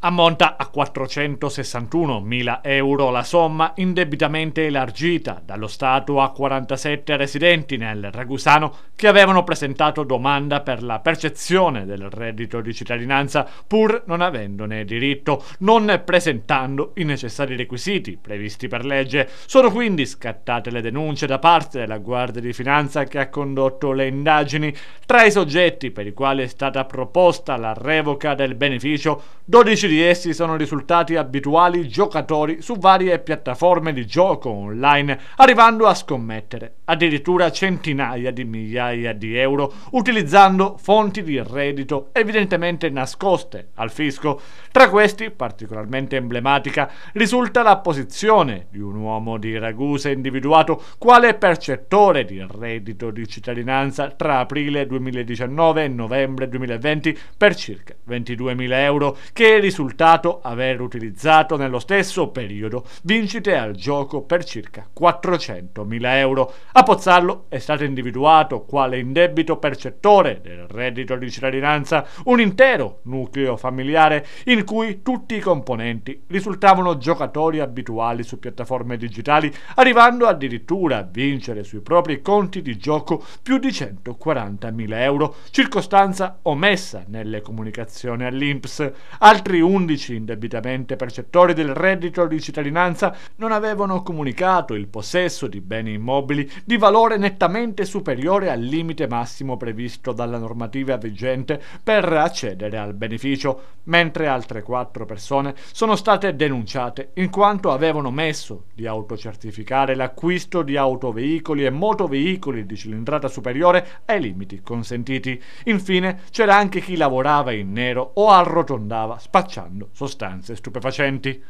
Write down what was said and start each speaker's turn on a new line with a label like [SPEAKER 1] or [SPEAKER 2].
[SPEAKER 1] Ammonta a 461.000 euro la somma indebitamente elargita dallo Stato a 47 residenti nel Ragusano che avevano presentato domanda per la percezione del reddito di cittadinanza pur non avendone diritto, non presentando i necessari requisiti previsti per legge. Sono quindi scattate le denunce da parte della Guardia di Finanza che ha condotto le indagini. Tra i soggetti per i quali è stata proposta la revoca del beneficio, 12 di essi sono risultati abituali giocatori su varie piattaforme di gioco online, arrivando a scommettere addirittura centinaia di migliaia di euro utilizzando fonti di reddito evidentemente nascoste al fisco. Tra questi, particolarmente emblematica, risulta la posizione di un uomo di Ragusa individuato quale percettore di reddito di cittadinanza tra aprile 2019 e novembre 2020 per circa 22.000 euro, che risulta risultato aver utilizzato nello stesso periodo vincite al gioco per circa 400.000 euro. A Pozzallo è stato individuato quale indebito percettore del reddito di cittadinanza un intero nucleo familiare in cui tutti i componenti risultavano giocatori abituali su piattaforme digitali, arrivando addirittura a vincere sui propri conti di gioco più di 140.000 euro, circostanza omessa nelle comunicazioni all'INPS. Altri 11 indebitamente percettori del reddito di cittadinanza non avevano comunicato il possesso di beni immobili di valore nettamente superiore al limite massimo previsto dalla normativa vigente per accedere al beneficio, mentre altre quattro persone sono state denunciate in quanto avevano messo di autocertificare l'acquisto di autoveicoli e motoveicoli di cilindrata superiore ai limiti consentiti. Infine c'era anche chi lavorava in nero o arrotondava, spacciando spacciando sostanze stupefacenti.